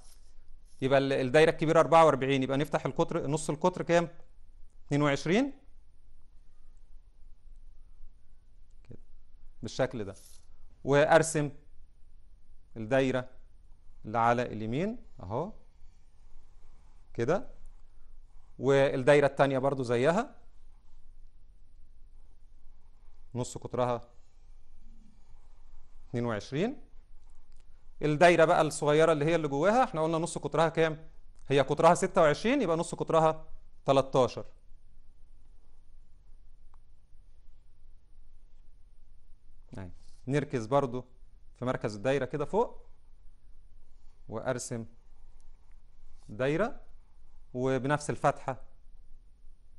Speaker 1: يبقى الدايره الكبيره 44 يبقى نفتح القطر نص القطر كام 22 كده بالشكل ده وارسم الدايره اللي على اليمين اهو كده والدايره الثانيه برضو زيها نص قطرها 22 الدايره بقى الصغيره اللي هي اللي جواها احنا قلنا نص قطرها كام هي قطرها 26 يبقى نص قطرها 13 يعني نركز برضو في مركز الدايره كده فوق وارسم دايره وبنفس الفتحه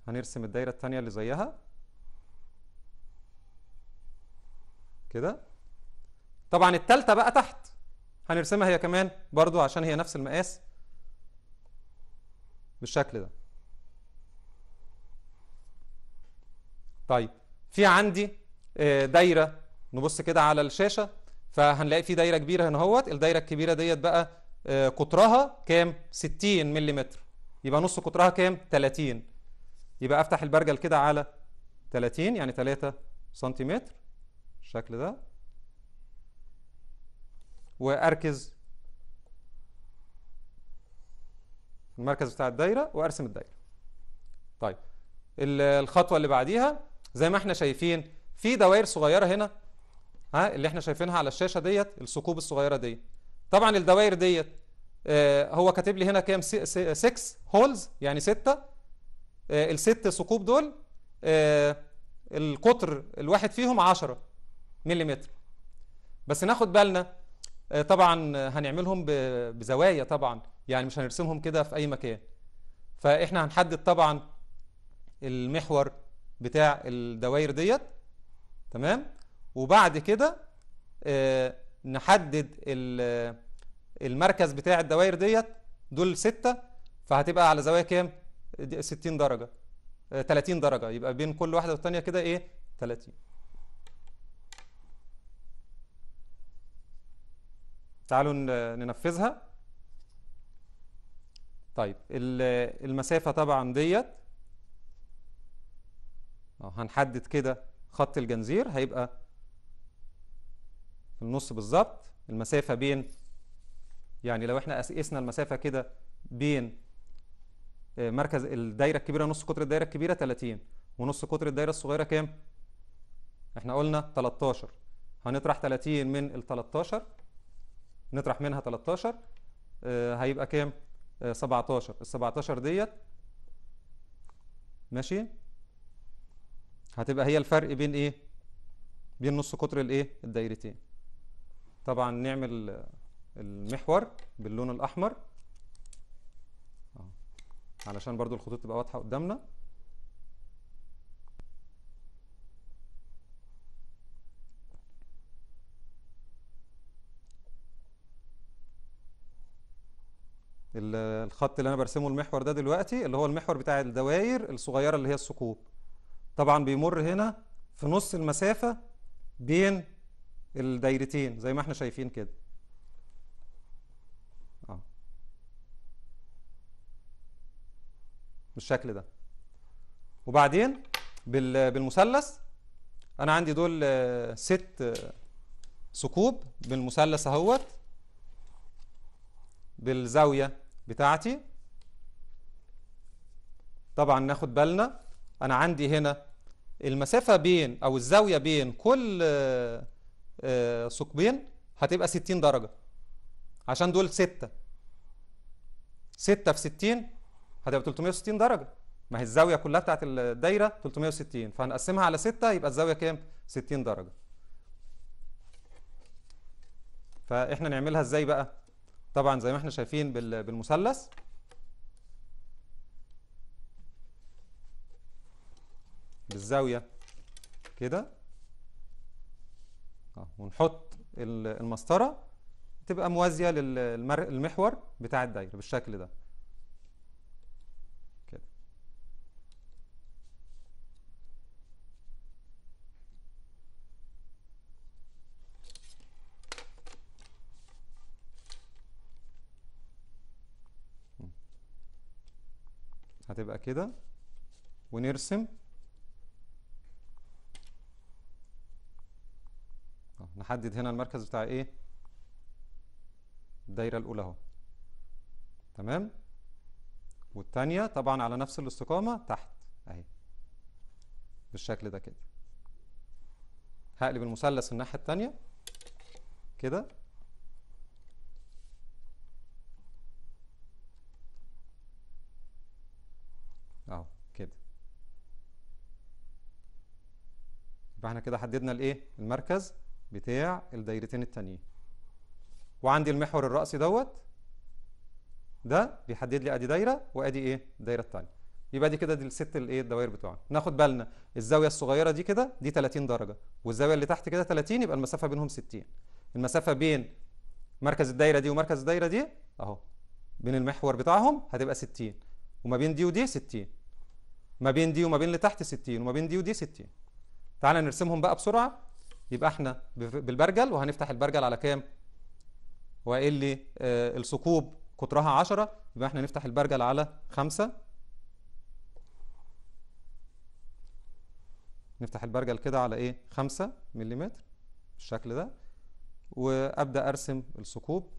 Speaker 1: هنرسم الدايره الثانيه اللي زيها كده طبعا الثالثه بقى تحت هنرسمها هي كمان برضو عشان هي نفس المقاس بالشكل ده طيب في عندي آه، دايره نبص كده على الشاشه فهنلاقي في دايره كبيره هنا اهوت الدايره الكبيره ديت بقى قطرها آه، كام 60 ملم يبقى نص قطرها كام 30 يبقى افتح البرجل كده على 30 يعني 3 سنتيمتر بالشكل ده واركز المركز بتاع الدايره وارسم الدايره طيب الخطوه اللي بعديها زي ما احنا شايفين في دوائر صغيره هنا ها اللي احنا شايفينها على الشاشه ديت الثقوب الصغيره ديت طبعا الدوائر ديت آه، هو كاتب لي هنا كام 6 هولز يعني 6 آه، الست ثقوب دول آه، القطر الواحد فيهم 10 ملم بس ناخد بالنا آه، طبعا هنعملهم بزوايا طبعا يعني مش هنرسمهم كده في اي مكان فاحنا هنحدد طبعا المحور بتاع الدوائر ديت تمام وبعد كده آه، نحدد المركز بتاع الدوائر ديت دول ستة فهتبقى على زوايا كام 60 درجة 30 آه، درجة يبقى بين كل واحدة والثانيه كده ايه 30 تعالوا ننفذها طيب المسافة طبعا ديت هنحدد كده خط الجنزير هيبقى في النص بالظبط المسافة بين يعني لو احنا قسنا المسافة كده بين آه، مركز الدايرة الكبيرة نص قطر الدايرة الكبيرة 30 ونص قطر الدايرة الصغيرة كام؟ احنا قلنا 13 هنطرح 30 من ال 13 نطرح منها 13 آه، هيبقى كام 17 ال 17 ديت ماشي هتبقى هي الفرق بين ايه بين نص قطر الايه الدايرتين طبعا نعمل آه، المحور باللون الاحمر آه، علشان برضو الخطوط تبقى واضحه قدامنا الخط اللي انا برسمه المحور ده دلوقتي اللي هو المحور بتاع الدوائر الصغيره اللي هي الثقوب طبعا بيمر هنا في نص المسافه بين الدايرتين زي ما احنا شايفين كده اه بالشكل ده وبعدين بالمثلث انا عندي دول آه، ست آه، ثقوب بالمثلث اهوت بالزاويه بتاعتي طبعا ناخد بالنا أنا عندي هنا المسافة بين أو الزاوية بين كل آه، آه، ثقبين هتبقى 60 درجة عشان دول 6 6 في 60 هتبقى 360 درجة ما هي الزاوية كلها بتاعت الدايرة 360 فهنقسمها على 6 يبقى الزاوية كام؟ 60 درجة فإحنا نعملها إزاي بقى؟ طبعا زي ما احنا شايفين بالمثلث بالزاوية كده آه، ونحط المسطرة تبقى موازية للمحور بتاع الدايرة بالشكل ده هتبقى كده ونرسم نحدد هنا المركز بتاع ايه الدايرة الأولى اهو تمام والتانية طبعا على نفس الاستقامة تحت اهي بالشكل ده كده هقلب المثلث الناحية التانية كده يبقى احنا كده حددنا الايه المركز بتاع الدايرتين التانيين وعندي المحور الرأسي دوت ده بيحدد لي ادي دايره وادي ايه الدايره الثانيه يبقى دي كده دي الست الايه الدوائر بتوعنا ناخد بالنا الزاويه الصغيره دي كده دي 30 درجه والزاويه اللي تحت كده 30 يبقى المسافه بينهم 60 المسافه بين مركز الدايره دي ومركز الدايره دي اهو بين المحور بتاعهم هتبقى 60 وما بين دي ودي 60 ما بين دي وما بين اللي تحت 60 وما بين دي ودي 60 تعال نرسمهم بقى بسرعة يبقى احنا بالبرجل وهنفتح البرجل على كام وايه لي آه الثقوب قطرها 10 يبقى احنا نفتح البرجل على 5 نفتح البرجل كده على ايه 5 ملم بالشكل ده وابدا ارسم الثقوب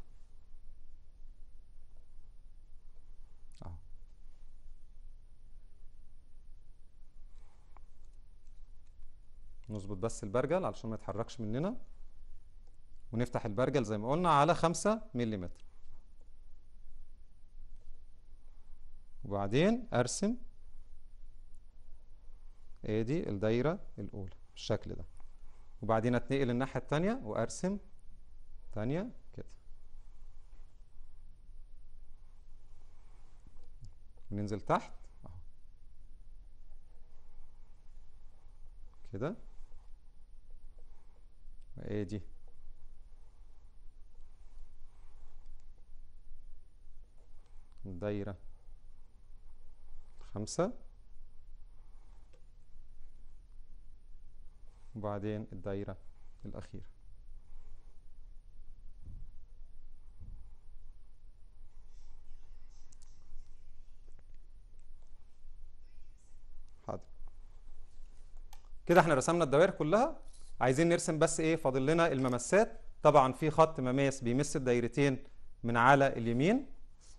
Speaker 1: نظبط بس البرجل علشان ما يتحركش مننا ونفتح البرجل زي ما قلنا على 5 ملم وبعدين ارسم ادي الدايره الاولى بالشكل ده وبعدين اتنقل الناحيه الثانيه وارسم ثانيه كده وننزل تحت كده ايه دي دايرة خمسة وبعدين الدايرة الأخيرة حاضر كده احنا رسمنا الدوائر كلها عايزين نرسم بس ايه فاضل لنا الممسات طبعا في خط مماس بيمس الدايرتين من على اليمين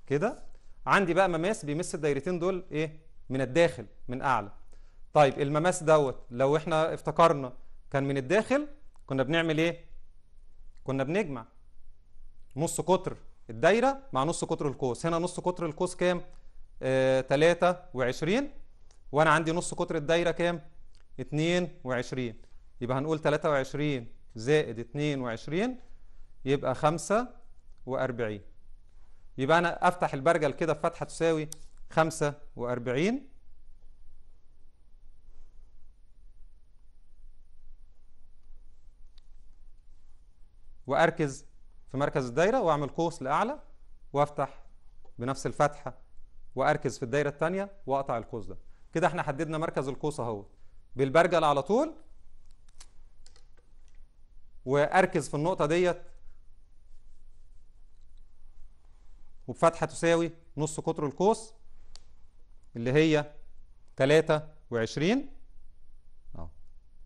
Speaker 1: كده عندي بقى مماس بيمس الدايرتين دول ايه من الداخل من اعلى طيب المماس دوت لو احنا افتكرنا كان من الداخل كنا بنعمل ايه كنا بنجمع نص قطر الدايره مع نص قطر القوس هنا نص قطر القوس كام آه 23 وانا عندي نص قطر الدايره كام 22 يبقى هنقول 23 زائد 22 يبقى 45 يبقى أنا أفتح البرجل كده بفتحة تساوي 45 وأركز في مركز الدايرة وأعمل قوس لأعلى وأفتح بنفس الفتحة وأركز في الدايرة الثانية وأقطع القوس ده كده احنا حددنا مركز القوس اهو بالبرجل على طول واركز في النقطه ديت وبفتحه تساوي نص قطر القوس اللي هي 23 اه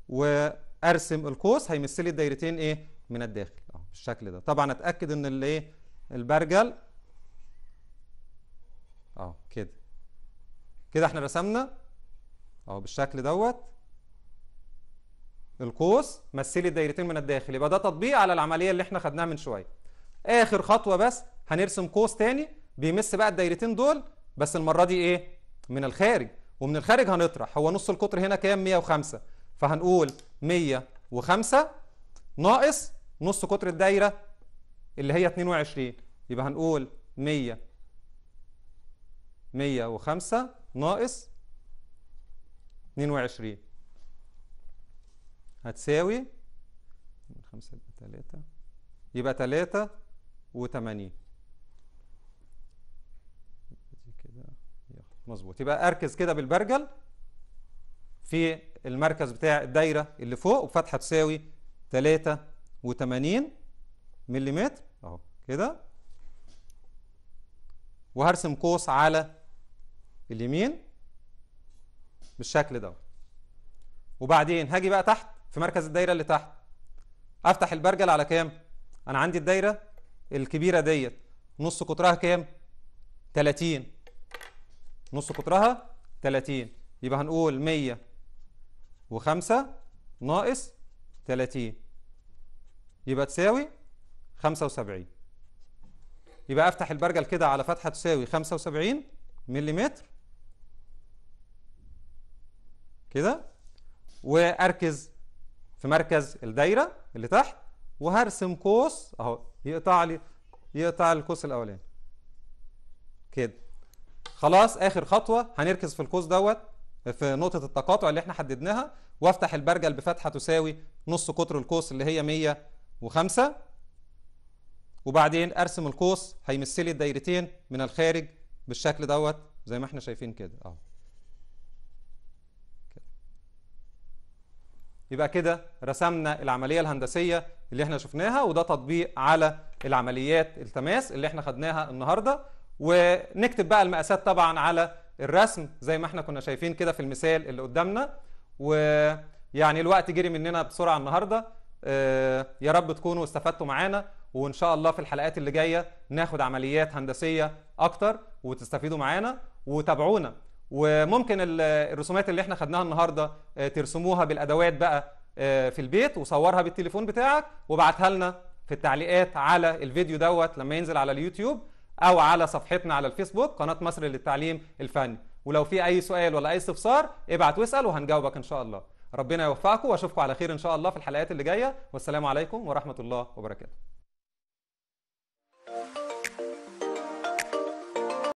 Speaker 1: وارسم القوس هيمثل لي الدايرتين ايه من الداخل اه بالشكل ده طبعا اتاكد ان الايه البرجل اه كده كده احنا رسمنا اه بالشكل دوت القوس مثلي الدايرتين من الداخل يبقى ده تطبيق على العمليه اللي احنا خدناها من شويه اخر خطوه بس هنرسم قوس تاني بيمس بقى الدايرتين دول بس المره دي ايه من الخارج ومن الخارج هنطرح هو نص القطر هنا كام 105 فهنقول 105 ناقص نص قطر الدايره اللي هي 22 يبقى هنقول 100 105 ناقص 22 هتساوي خمسة يبقى تلاتة يبقى تلاتة وتمانين كده مظبوط يبقى أركز كده بالبرجل في المركز بتاع الدايرة اللي فوق وفتحة تساوي تلاتة وتمانين مليمتر أهو كده وهرسم قوس على اليمين بالشكل ده وبعدين هاجي بقى تحت في مركز الدايرة اللي تحت افتح البرجل على كام انا عندي الدايرة الكبيرة ديت نص قطرها كام 30 نص قطرها 30 يبقى هنقول 105 ناقص 30 يبقى تساوي 75 يبقى افتح البرجل كده على فتحة تساوي 75 ملم كده واركز في مركز الدايره اللي تحت وهرسم قوس اهو يقطع لي يقطع القوس الاولاني كده خلاص اخر خطوه هنركز في القوس دوت في نقطه التقاطع اللي احنا حددناها وافتح البرجل بفتحه تساوي نص قطر القوس اللي هي 105 وبعدين ارسم القوس هيمثلي الدايرتين من الخارج بالشكل دوت زي ما احنا شايفين كده اهو يبقى كده رسمنا العملية الهندسية اللي احنا شفناها وده تطبيق على العمليات التماس اللي احنا خدناها النهاردة ونكتب بقى المقاسات طبعا على الرسم زي ما احنا كنا شايفين كده في المثال اللي قدامنا ويعني الوقت جري مننا بسرعة النهاردة آه، يا رب تكونوا استفدتوا معانا وان شاء الله في الحلقات اللي جاية ناخد عمليات هندسية اكتر وتستفيدوا معانا وتابعونا وممكن الرسومات اللي احنا خدناها النهارده آه، ترسموها بالادوات بقى آه، في البيت وصورها بالتليفون بتاعك وابعتها لنا في التعليقات على الفيديو دوت لما ينزل على اليوتيوب او على صفحتنا على الفيسبوك قناه مصر للتعليم الفني ولو في اي سؤال ولا اي استفسار ابعت واسال وهنجاوبك ان شاء الله ربنا يوفقكم واشوفكم على خير ان شاء الله في الحلقات اللي جايه والسلام عليكم ورحمه الله وبركاته